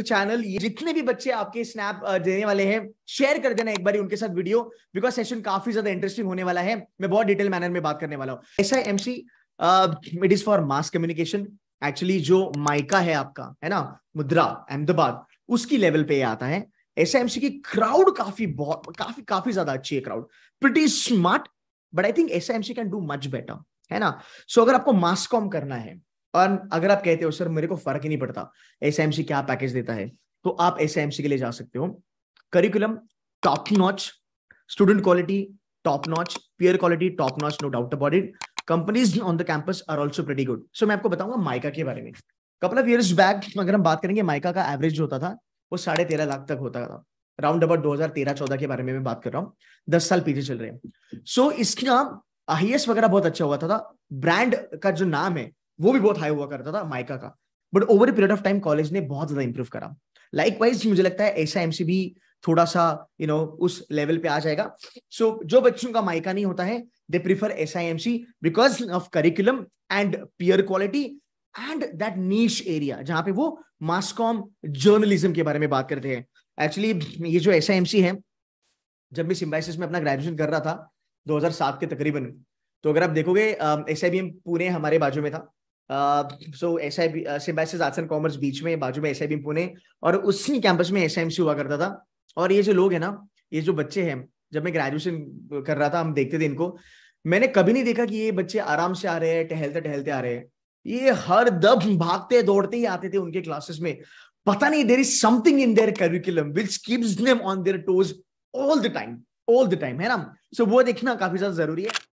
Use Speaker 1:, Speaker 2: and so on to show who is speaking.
Speaker 1: channel जितने भी बच्चे आपके स्नैप uh, देने वाले हैं शेयर कर देना एक बार उनके साथ वीडियो बिकॉज सेशन काफी ज्यादा इंटरेस्टिंग होने वाला है मैं बहुत डिटेल मैनर में बात करने वाला हूँ as I it is for mass communication actually जो माइका है आपका है ना मुद्रा अहमदाबाद उसकी लेवल पे आता है एस आई एम सी की क्राउड काफी बहुत काफी काफी ज्यादा अच्छी है crowd pretty smart but I think as I can do much better है ना सो so, अगर आपको मास कॉम करना है और अगर आप कहते हो सर मेरे को फर्क ही नहीं पड़ता एस क्या पैकेज देता है तो आप एस के लिए जा सकते हो curriculum top notch student quality top notch peer quality top notch no doubt about it companies on the campus are also very good so मैं आपको बताऊंगा माइका के बारे में कपल ऑफ ईयर्स बैक अगर हम बात करेंगे माइका का एवरेज होता था वो साढ़े तेरह लाख तक होता था राउंड अबाउट दो हजार तेरह चौदह के बारे में मैं बात कर रहा हूँ दस साल पीछे चल रहे हैं सो so, इसका आईएस वगैरह बहुत अच्छा हुआ था, था ब्रांड का जो नाम है वो भी बहुत हाई हुआ करता था माइका का but over a period of time college ने बहुत ज्यादा इंप्रूव करा लाइक वाइज मुझे लगता है ऐसा एमसी भी थोड़ा सा यू you नो know, उस लेवल पे आ जाएगा सो so, जो बच्चों का माइका नहीं होता है they prefer S I M C because of curriculum and peer quality and that niche area जहां पे वो मास्कॉम जर्नलिज्म के बारे में बात करते हैं एक्चुअली ये जो एस आई एम सी है जब मैं सिम्बाइसिस में अपना ग्रेजुएशन कर रहा था 2007 के तकरीबन तो अगर आप देखोगे S I B M Pune हमारे बाजू में था so S I Symbiosis arts and commerce बीच में बाजू में एस आई पुणे और उसी कैंपस में एस आई हुआ करता था और ये जो लोग है ना ये जो बच्चे हैं जब मैं ग्रेजुएशन कर रहा था हम देखते थे इनको मैंने कभी नहीं देखा कि ये बच्चे आराम से आ रहे हैं टहलते टहलते आ रहे हैं ये हर दम भागते दौड़ते ही आते थे उनके क्लासेस में पता नहीं there is something in their curriculum which keeps them on their toes all the time all the time है ना सो so, वो देखना काफी ज्यादा जरूरी है